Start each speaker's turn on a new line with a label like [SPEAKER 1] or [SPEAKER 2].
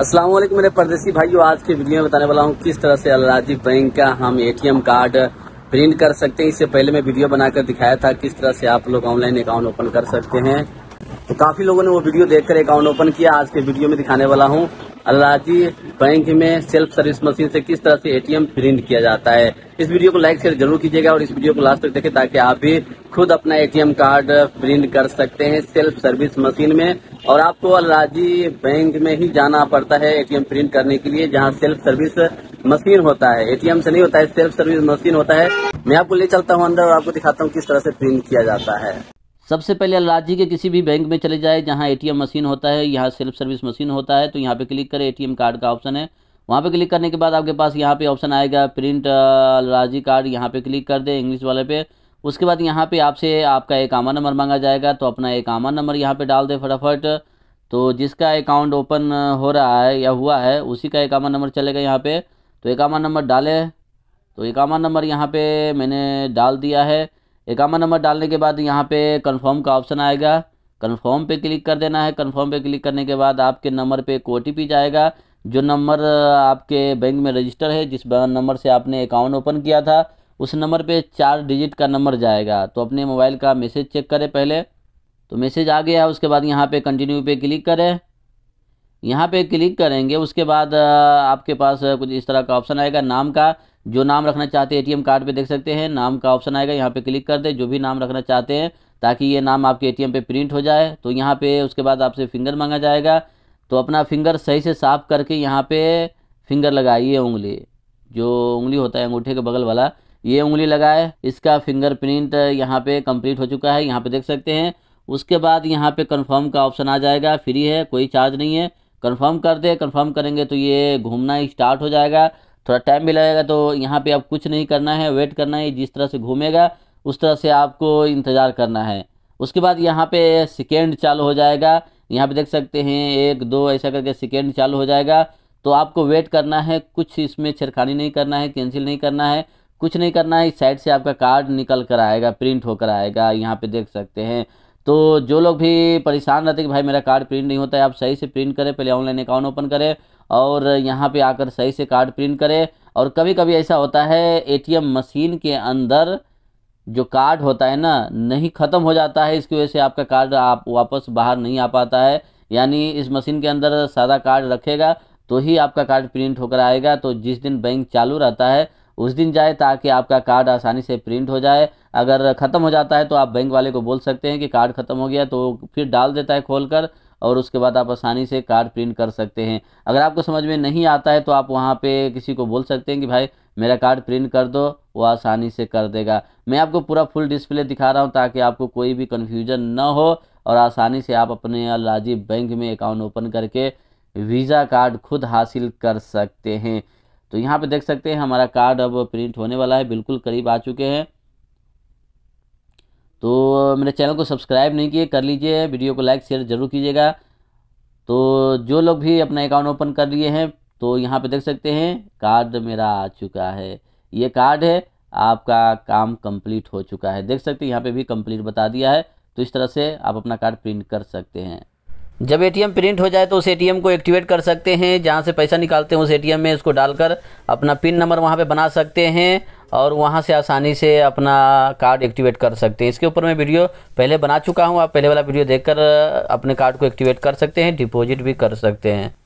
[SPEAKER 1] अस्सलाम वालेकुम मेरे परदेसी भाइयों आज के वीडियो में बताने वाला हूँ किस तरह से अलराजी बैंक का हम एटीएम कार्ड प्रिंट कर सकते हैं इससे पहले मैं वीडियो बनाकर दिखाया था किस तरह से आप लोग ऑनलाइन अकाउंट ओपन कर सकते हैं तो काफी लोगों ने वो वीडियो देखकर अकाउंट ओपन किया आज के वीडियो में दिखाने वाला हूँ अलराजी बैंक में सेल्फ सर्विस मशीन से किस तरह से एटीएम प्रिंट किया जाता है इस वीडियो को लाइक शेयर जरूर कीजिएगा और इस वीडियो को लास्ट तक देखें ताकि आप भी खुद अपना एटीएम कार्ड प्रिंट कर सकते हैं सेल्फ सर्विस मशीन में और आपको अलराजी बैंक में ही जाना पड़ता है एटीएम प्रिंट करने के लिए जहाँ सेल्फ सर्विस मशीन होता है एटीएम से नहीं होता है सेल्फ सर्विस मशीन होता है मैं आपको ले चलता हूँ अंदर और आपको दिखाता हूँ किस तरह से प्रिंट किया जाता है
[SPEAKER 2] सबसे पहले अलराजी के किसी भी बैंक में चले जाए जहाँ एटीएम मशीन होता है यहाँ सेल्फ सर्विस मशीन होता है तो यहाँ पे क्लिक करें एटीएम कार्ड का ऑप्शन है वहाँ पे क्लिक करने के बाद आपके पास यहाँ पे ऑप्शन आएगा प्रिंट अलराजी कार्ड यहाँ पे क्लिक कर दें इंग्लिश वाले पे उसके बाद यहाँ पे आपसे आपका एक आमा नंबर मांगा जाएगा तो अपना एक आमा नंबर यहाँ पे डाल दें फटाफट तो जिसका अकाउंट ओपन हो रहा है या हुआ है उसी का एकामा नंबर चलेगा यहाँ पे तो एकामा नंबर डालें तो एकामा नंबर यहाँ पे मैंने डाल दिया है एकामा नंबर डालने के बाद यहाँ पे कन्फर्म का ऑप्शन आएगा कन्फर्म पर क्लिक कर देना है कन्फर्म पर क्लिक करने के बाद आपके नंबर पर एक ओ जाएगा जो नंबर आपके बैंक में रजिस्टर है जिस नंबर से आपने अकाउंट ओपन किया था उस नंबर पे चार डिजिट का नंबर जाएगा तो अपने मोबाइल का मैसेज चेक करें पहले तो मैसेज आ गया उसके बाद यहाँ पे कंटिन्यू पे क्लिक करें यहाँ पे क्लिक करेंगे उसके बाद आपके पास कुछ इस तरह का ऑप्शन आएगा नाम का जो नाम रखना चाहते हैं ए कार्ड पर देख सकते हैं नाम का ऑप्शन आएगा यहाँ पर क्लिक कर दे जो भी नाम रखना चाहते हैं ताकि ये नाम आपके ए टी प्रिंट हो जाए तो यहाँ पर उसके बाद आपसे फिंगर मांगा जाएगा तो अपना फिंगर सही से साफ करके यहाँ पे फिंगर लगाइए उंगली जो उंगली होता है अंगूठे के बगल वाला ये उंगली लगाए इसका फिंगरप्रिंट यहाँ पे कंप्लीट हो चुका है यहाँ पे देख सकते हैं उसके बाद यहाँ पे कंफर्म का ऑप्शन आ जाएगा फ्री है कोई चार्ज नहीं है कंफर्म कर दे कंफर्म करेंगे तो ये घूमना स्टार्ट हो जाएगा थोड़ा टाइम भी लगेगा तो यहाँ पे आप कुछ नहीं करना है वेट करना है जिस तरह से घूमेगा उस तरह से आपको इंतज़ार करना है उसके बाद यहाँ पर सेकेंड चालू हो जाएगा यहाँ पर देख सकते हैं एक दो ऐसा करके सेकेंड चालू हो जाएगा तो आपको वेट करना है कुछ इसमें छिड़खानी नहीं करना है कैंसिल नहीं करना है कुछ नहीं करना है इस साइड से आपका कार्ड निकल कर आएगा प्रिंट होकर आएगा यहाँ पे देख सकते हैं तो जो लोग भी परेशान रहते कि भाई मेरा कार्ड प्रिंट नहीं होता है आप सही से प्रिंट करें पहले ऑनलाइन अकाउंट ओपन करें और यहाँ पे आकर सही से कार्ड प्रिंट करें और कभी कभी ऐसा होता है एटीएम मशीन के अंदर जो कार्ड होता है ना नहीं ख़त्म हो जाता है इसकी वजह से आपका कार्ड आप वापस बाहर नहीं आ पाता है यानी इस मशीन के अंदर सादा कार्ड रखेगा तो ही आपका कार्ड प्रिंट होकर आएगा तो जिस दिन बैंक चालू रहता है उस दिन जाए ताकि आपका कार्ड आसानी से प्रिंट हो जाए अगर ख़त्म हो जाता है तो आप बैंक वाले को बोल सकते हैं कि कार्ड ख़त्म हो गया तो फिर डाल देता है खोल कर और उसके बाद आप आसानी से कार्ड प्रिंट कर सकते हैं अगर आपको समझ में नहीं आता है तो आप वहाँ पे किसी को बोल सकते हैं कि भाई मेरा कार्ड प्रिंट कर दो वो आसानी से कर देगा मैं आपको पूरा फुल डिस्प्ले दिखा रहा हूँ ताकि आपको कोई भी कन्फ्यूजन ना हो और आसानी से आप अपने राजीव बैंक में अकाउंट ओपन करके वीज़ा कार्ड खुद हासिल कर सकते हैं तो यहाँ पे देख सकते हैं हमारा कार्ड अब प्रिंट होने वाला है बिल्कुल करीब आ चुके हैं तो मेरे चैनल को सब्सक्राइब नहीं किए कर लीजिए वीडियो को लाइक शेयर ज़रूर कीजिएगा तो जो लोग भी अपना अकाउंट ओपन कर लिए हैं तो यहाँ पे देख सकते हैं कार्ड मेरा आ चुका है ये कार्ड है आपका काम कंप्लीट हो चुका है देख सकते हैं यहाँ पे भी कंप्लीट बता दिया है तो इस तरह से आप अपना कार्ड प्रिंट कर सकते हैं जब एटीएम प्रिंट हो जाए तो उस एटीएम को एक्टिवेट कर सकते हैं जहाँ से पैसा निकालते हैं उस एटीएम में उसको डालकर अपना पिन नंबर वहाँ पे बना सकते हैं और वहाँ से आसानी से अपना कार्ड एक्टिवेट कर सकते हैं इसके ऊपर मैं वीडियो पहले बना चुका हूँ आप पहले वाला वीडियो देखकर अपने कार्ड को एक्टिवेट कर सकते हैं डिपॉजिट भी कर सकते हैं